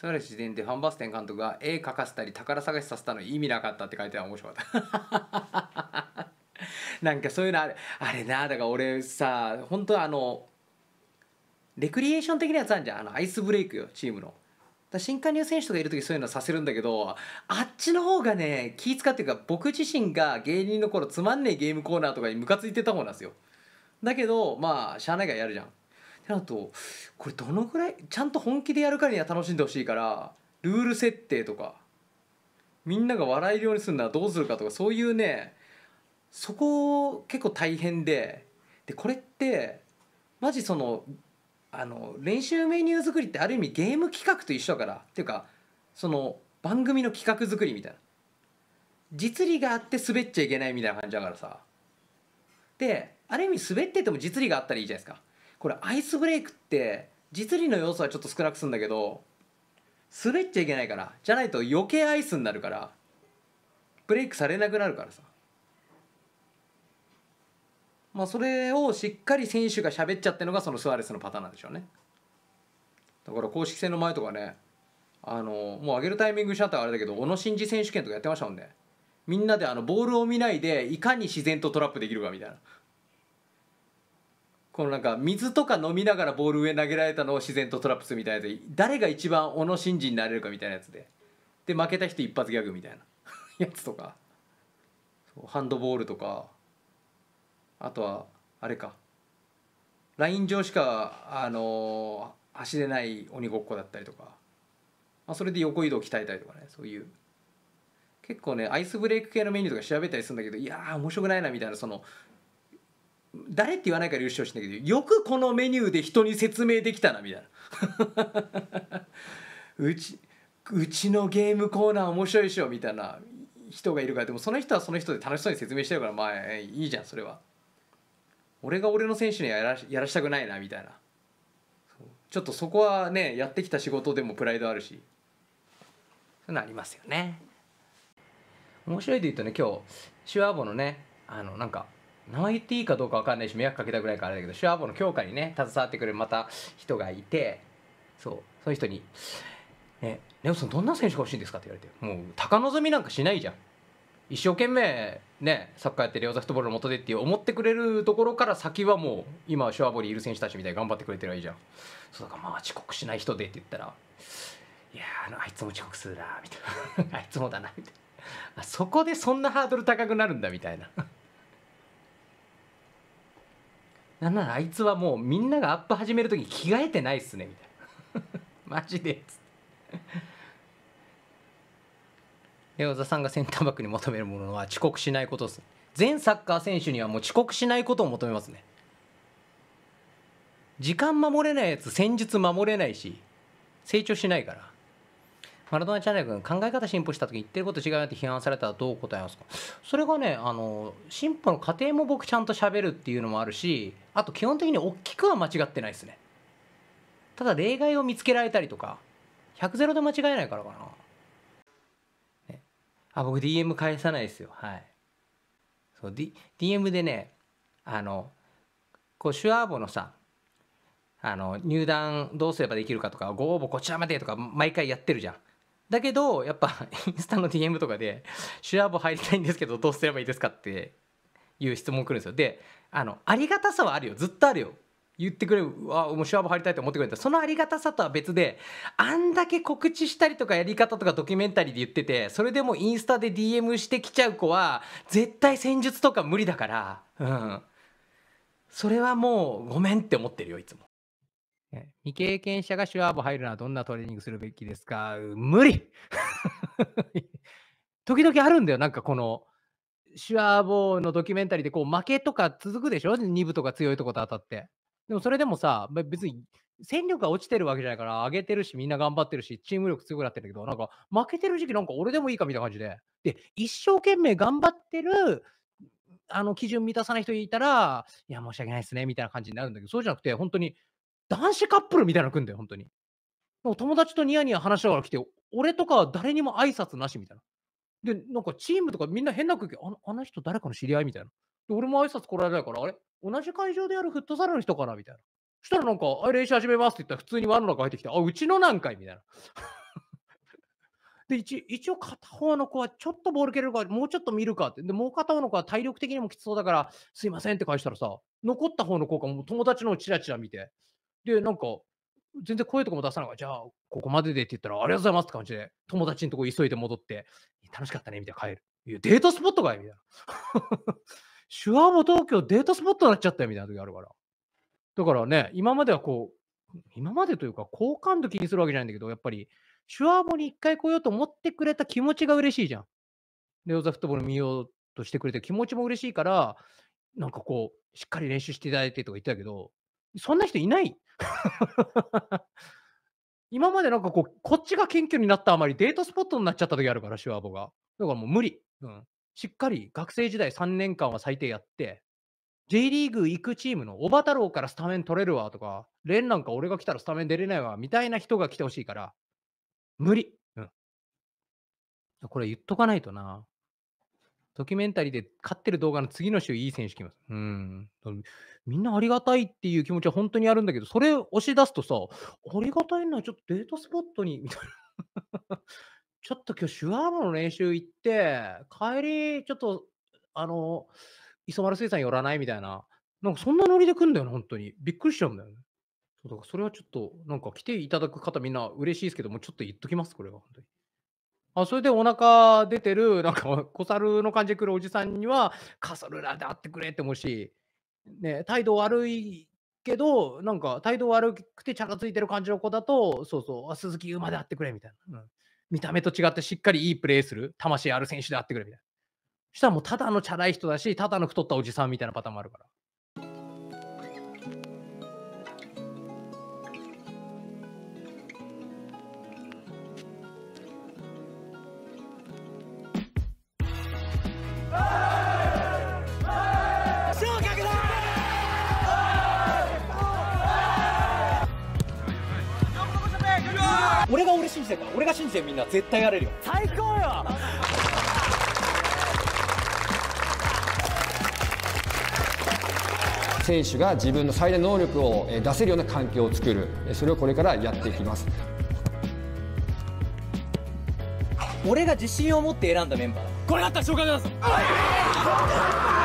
それ自伝でファンバステン監督が絵描かせたり宝探しさせたの意味なかったって書いてた面白かった なんかそういうのあれあれなだから俺さ本当あのレクリエーション的なやつあるじゃんあのアイスブレイクよチームの。新加入選手とかいる時そういうのさせるんだけどあっちの方がね気使っていうか僕自身が芸人の頃つまんねえゲームコーナーとかにムカついてた方なんですよだけどまあしゃあないからやるじゃんってなるとこれどのぐらいちゃんと本気でやるからには楽しんでほしいからルール設定とかみんなが笑えるようにするならどうするかとかそういうねそこ結構大変ででこれってマジそのあの練習メニュー作りってある意味ゲーム企画と一緒だからっていうかその番組の企画作りみたいな実利があって滑っちゃいけないみたいな感じだからさである意味滑ってても実利があったらいいじゃないですかこれアイスブレイクって実利の要素はちょっと少なくすんだけど滑っちゃいけないからじゃないと余計アイスになるからブレイクされなくなるからさまあそれをしっかり選手が喋っちゃってるのがそのスアレスのパターンなんでしょうねだから公式戦の前とかねあのもう上げるタイミングしちゃったあれだけど小野伸二選手権とかやってましたもんねみんなであのボールを見ないでいかに自然とトラップできるかみたいなこのなんか水とか飲みながらボール上投げられたのを自然とトラップするみたいなやつ誰が一番小野伸二になれるかみたいなやつでで負けた人一発ギャグみたいな やつとかハンドボールとかあとはあれかライン上しか、あのー、走れない鬼ごっこだったりとか、まあ、それで横移動鍛えたりとかねそういう結構ねアイスブレイク系のメニューとか調べたりするんだけどいやー面白くないなみたいなその誰って言わないから優勝してんだけどよくこのメニューで人に説明できたなみたいな うちうちのゲームコーナー面白いでしょみたいな人がいるからでもその人はその人で楽しそうに説明してるからまあいいじゃんそれは俺が俺の選手にはやらやらしたくないなみたいなちょっとそこはねやってきた仕事でもプライドあるしそういうのありますよね面白いで言うとね今日シュアーボのねあのなんか泣いていいかどうか分かんないし迷惑かけたぐらいからあれだけどシュアーボの強化にね携わってくれるまた人がいてそうその人に「ね、ネオさんどんな選手が欲しいんですか?」って言われてもう高望みなんかしないじゃん。一生懸命ねサッカーやってレオザフットボールの元でって思ってくれるところから先はもう今シュアボにいる選手たちみたいに頑張ってくれてるはいいじゃんそうだからまあ遅刻しない人でって言ったら「いやあのあいつも遅刻するな」みたいな「あいつもだな」みたいなそこでそんなハードル高くなるんだみたいななんならあいつはもうみんながアップ始める時に着替えてないっすねみたいな マジでっつって田さんがセンターバックに求めるものは遅刻しないことっす全サッカー選手にはもう遅刻しないことを求めますね時間守れないやつ戦術守れないし成長しないからマラドーナチャンネル君考え方進歩した時言ってること違うよって批判されたらどう答えますかそれがねあの進歩の過程も僕ちゃんと喋るっていうのもあるしあと基本的に大きくは間違ってないですねただ例外を見つけられたりとか100ゼロで間違えないからかな、ね、あ僕 DM 返さないですよはいそう、D、DM でねあのこうシュアーボのさあの入団どうすればできるかとかご応募こちらまでとか毎回やってるじゃんだけどやっぱ インスタの DM とかで「シュアボ入りたいんですけどどうすればいいですか?」っていう質問来るんですよであのありがたさはあるよずっとあるよ言ってくれるあもうシュワブ入りたいと思ってくれたそのありがたさとは別であんだけ告知したりとかやり方とかドキュメンタリーで言っててそれでもインスタで DM してきちゃう子は絶対戦術とか無理だからうんそれはもうごめんって思ってるよいつも未経験者がシュワーブ入るのはどんなトレーニングするべきですか無理 時々あるんだよ。なんかこの、シュワーボーのドキュメンタリーでこう負けとか続くでしょ ?2 部とか強いとこと当たって。でもそれでもさ、別に戦力が落ちてるわけじゃないから、上げてるし、みんな頑張ってるし、チーム力強くなってるけど、なんか負けてる時期なんか俺でもいいかみたいな感じで。で、一生懸命頑張ってる、あの基準満たさない人いたら、いや、申し訳ないですね、みたいな感じになるんだけど、そうじゃなくて、本当に男子カップルみたいなの組んだよ、本当に。もう友達とニヤニヤ話しながら来て、俺とか誰にも挨拶なしみたいな。で、なんかチームとかみんな変な空気、あのあの人誰かの知り合いみたいな。で、俺も挨拶来られないから、あれ同じ会場でやるフットサルの人かなみたいな。そしたらなんか、あれ練習始めますって言ったら普通に輪の中入ってきて、あ、うちの何回みたいな。で一、一応片方の子はちょっとボール蹴れるかもうちょっと見るかって。で、もう片方の子は体力的にもきつそうだから、すいませんって返したらさ、残った方の子がもう友達のチラチラ見て、で、なんか、全然声とかも出さないから、じゃあ、ここまででって言ったら、ありがとうございますって感じで、友達のとこ急いで戻って、楽しかったね、みたいな帰る。いや、デートスポットかいみたいな。手話も東京デートスポットになっちゃったよ、みたいな時あるから。だからね、今まではこう、今までというか、好感度気にするわけじゃないんだけど、やっぱり、手話もに一回来ようと思ってくれた気持ちが嬉しいじゃん。レオザフットボール見ようとしてくれた気持ちも嬉しいから、なんかこう、しっかり練習していただいてとか言ってたけど、そんな人いない。今までなんかこう、こっちが謙虚になったあまりデートスポットになっちゃった時あるから、シュワボが。だからもう無理。うん。しっかり学生時代3年間は最低やって、J リーグ行くチームの小バ太郎からスタメン取れるわとか、レンなんか俺が来たらスタメン出れないわみたいな人が来てほしいから、無理。うん。これ言っとかないとな。ドキュメンタリーで勝ってる動画の次の週、いい選手来ます。うん。みんなありがたいっていう気持ちは本当にあるんだけど、それを押し出すとさ、ありがたいのはちょっとデートスポットに、みたいな。ちょっと今日、手話の練習行って、帰り、ちょっと、あの、磯丸水産寄らないみたいな。なんかそんなノリで来んだよな、本当に。びっくりしちゃうんだよね。そうだからそれはちょっと、なんか来ていただく方みんな嬉しいですけども、ちょっと言っときます、これは本当に。あそれでお腹出てる、なんか 小猿の感じで来るおじさんには、カソルラで会ってくれって思うし、ね、態度悪いけど、なんか態度悪くてチャラついてる感じの子だと、そうそう、鈴木馬で会ってくれみたいな、うん。見た目と違ってしっかりいいプレーする、魂ある選手で会ってくれみたいな。したらもうただのチャラい人だし、ただの太ったおじさんみたいなパターンもあるから。俺が俺信じてるから俺が信じてるみんな絶対やれるよ最高よ 選手が自分の最大能力を出せるような環境を作るそれをこれからやっていきます俺が自信を持って選んだメンバーこれだったら紹介します